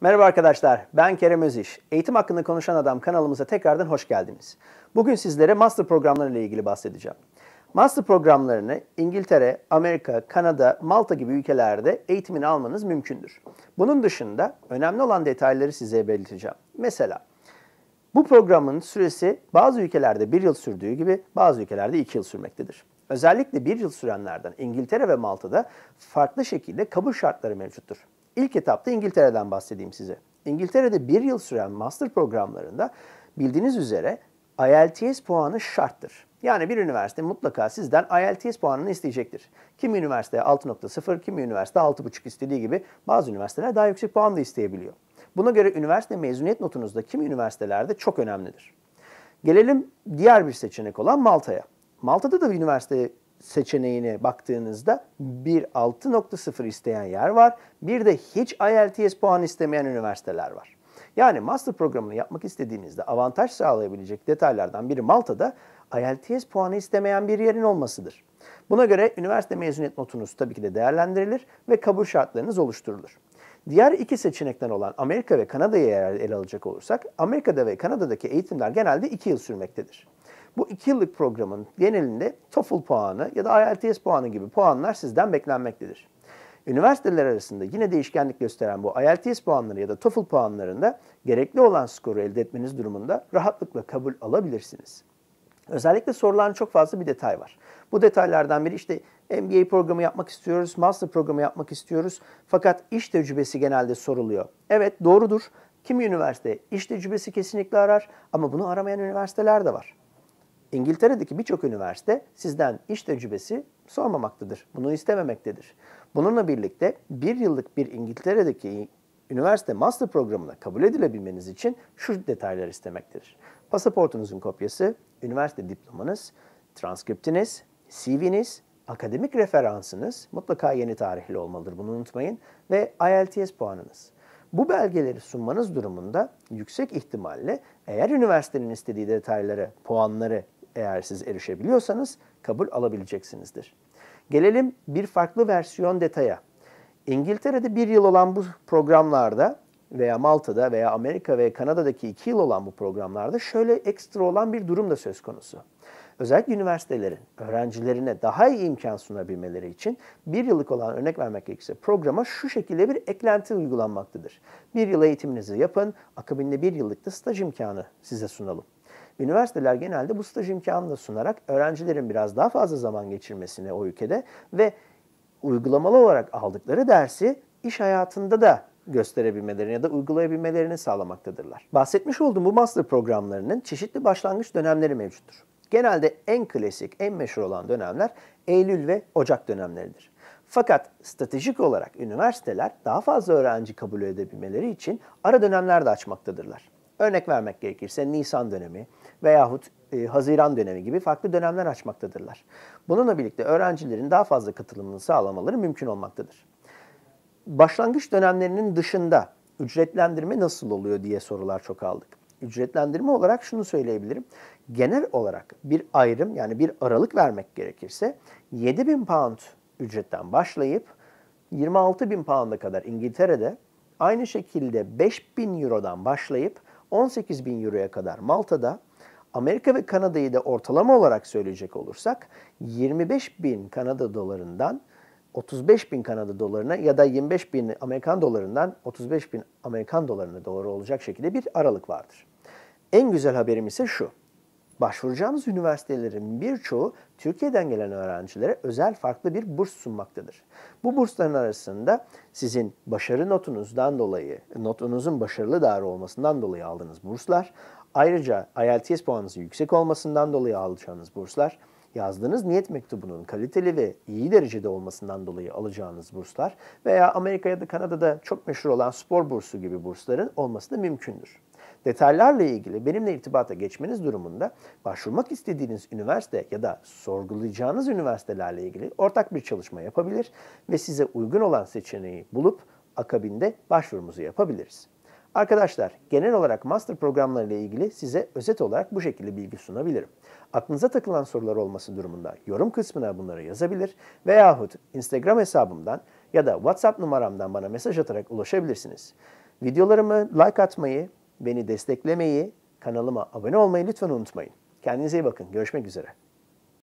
Merhaba arkadaşlar, ben Kerem Öziş. Eğitim hakkında konuşan adam kanalımıza tekrardan hoş geldiniz. Bugün sizlere master programları ile ilgili bahsedeceğim. Master programlarını İngiltere, Amerika, Kanada, Malta gibi ülkelerde eğitimini almanız mümkündür. Bunun dışında önemli olan detayları size belirteceğim. Mesela bu programın süresi bazı ülkelerde bir yıl sürdüğü gibi bazı ülkelerde iki yıl sürmektedir. Özellikle bir yıl sürenlerden İngiltere ve Malta'da farklı şekilde kabul şartları mevcuttur. İlk etapta İngiltere'den bahsedeyim size. İngiltere'de bir yıl süren master programlarında bildiğiniz üzere IELTS puanı şarttır. Yani bir üniversite mutlaka sizden IELTS puanını isteyecektir. Kimi üniversite 6.0, kimi üniversite 6.5 istediği gibi bazı üniversiteler daha yüksek puan da isteyebiliyor. Buna göre üniversite mezuniyet notunuz da kimi üniversitelerde çok önemlidir. Gelelim diğer bir seçenek olan Malta'ya. Malta'da da bir üniversite seçeneğine baktığınızda bir 6.0 isteyen yer var. Bir de hiç IELTS puanı istemeyen üniversiteler var. Yani master programını yapmak istediğinizde avantaj sağlayabilecek detaylardan biri Malta'da IELTS puanı istemeyen bir yerin olmasıdır. Buna göre üniversite mezuniyet notunuz tabii ki de değerlendirilir ve kabul şartlarınız oluşturulur. Diğer iki seçenekten olan Amerika ve Kanada'ya ele alacak olursak, Amerika'da ve Kanada'daki eğitimler genelde 2 yıl sürmektedir. Bu iki yıllık programın genelinde TOEFL puanı ya da IELTS puanı gibi puanlar sizden beklenmektedir. Üniversiteler arasında yine değişkenlik gösteren bu IELTS puanları ya da TOEFL puanlarında gerekli olan skoru elde etmeniz durumunda rahatlıkla kabul alabilirsiniz. Özellikle sorulan çok fazla bir detay var. Bu detaylardan biri işte MBA programı yapmak istiyoruz, master programı yapmak istiyoruz fakat iş tecrübesi genelde soruluyor. Evet doğrudur. Kimi üniversite iş tecrübesi kesinlikle arar ama bunu aramayan üniversiteler de var. İngiltere'deki birçok üniversite sizden iş tecrübesi sormamaktadır. Bunu istememektedir. Bununla birlikte bir yıllık bir İngiltere'deki üniversite master programına kabul edilebilmeniz için şu detaylar istemektedir. Pasaportunuzun kopyası, üniversite diplomanız, transkriptiniz, CV'niz, akademik referansınız mutlaka yeni tarihli olmalıdır bunu unutmayın ve IELTS puanınız. Bu belgeleri sunmanız durumunda yüksek ihtimalle eğer üniversitenin istediği detayları, puanları eğer siz erişebiliyorsanız kabul alabileceksinizdir. Gelelim bir farklı versiyon detaya. İngiltere'de bir yıl olan bu programlarda veya Malta'da veya Amerika ve Kanada'daki iki yıl olan bu programlarda şöyle ekstra olan bir durum da söz konusu. Özellikle üniversitelerin öğrencilerine daha iyi imkan sunabilmeleri için bir yıllık olan örnek vermek gerekirse programa şu şekilde bir eklenti uygulanmaktadır. Bir yıl eğitiminizi yapın, akabinde bir yıllık da staj imkanı size sunalım. Üniversiteler genelde bu staj imkanını sunarak öğrencilerin biraz daha fazla zaman geçirmesine o ülkede ve uygulamalı olarak aldıkları dersi iş hayatında da gösterebilmelerini ya da uygulayabilmelerini sağlamaktadırlar. Bahsetmiş olduğum bu master programlarının çeşitli başlangıç dönemleri mevcuttur. Genelde en klasik, en meşhur olan dönemler Eylül ve Ocak dönemleridir. Fakat stratejik olarak üniversiteler daha fazla öğrenci kabul edebilmeleri için ara dönemler de açmaktadırlar. Örnek vermek gerekirse Nisan dönemi veyahut e, Haziran dönemi gibi farklı dönemler açmaktadırlar. Bununla birlikte öğrencilerin daha fazla katılımını sağlamaları mümkün olmaktadır. Başlangıç dönemlerinin dışında ücretlendirme nasıl oluyor diye sorular çok aldık. Ücretlendirme olarak şunu söyleyebilirim. Genel olarak bir ayrım yani bir aralık vermek gerekirse 7000 pound ücretten başlayıp 26 bin pound'a kadar İngiltere'de aynı şekilde 5000 eurodan başlayıp 18 bin euroya kadar Malta'da, Amerika ve Kanada'yı da ortalama olarak söyleyecek olursak 25 bin Kanada dolarından 35 bin Kanada dolarına ya da 25 bin Amerikan dolarından 35 bin Amerikan dolarına doğru olacak şekilde bir aralık vardır. En güzel haberim ise şu. Başvuracağınız üniversitelerin birçoğu Türkiye'den gelen öğrencilere özel farklı bir burs sunmaktadır. Bu bursların arasında sizin başarı notunuzdan dolayı, notunuzun başarılı değer olmasından dolayı aldığınız burslar, ayrıca IELTS puanınızın yüksek olmasından dolayı alacağınız burslar, yazdığınız niyet mektubunun kaliteli ve iyi derecede olmasından dolayı alacağınız burslar veya Amerika ya da Kanada'da çok meşhur olan spor bursu gibi bursların olması da mümkündür detaylarla ilgili benimle irtibata geçmeniz durumunda başvurmak istediğiniz üniversite ya da sorgulayacağınız üniversitelerle ilgili ortak bir çalışma yapabilir ve size uygun olan seçeneği bulup akabinde başvurumuzu yapabiliriz. Arkadaşlar genel olarak master programlarıyla ilgili size özet olarak bu şekilde bilgi sunabilirim. Aklınıza takılan sorular olması durumunda yorum kısmına bunları yazabilir veyahut Instagram hesabımdan ya da WhatsApp numaramdan bana mesaj atarak ulaşabilirsiniz. Videolarımı like atmayı, Beni desteklemeyi, kanalıma abone olmayı lütfen unutmayın. Kendinize iyi bakın. Görüşmek üzere.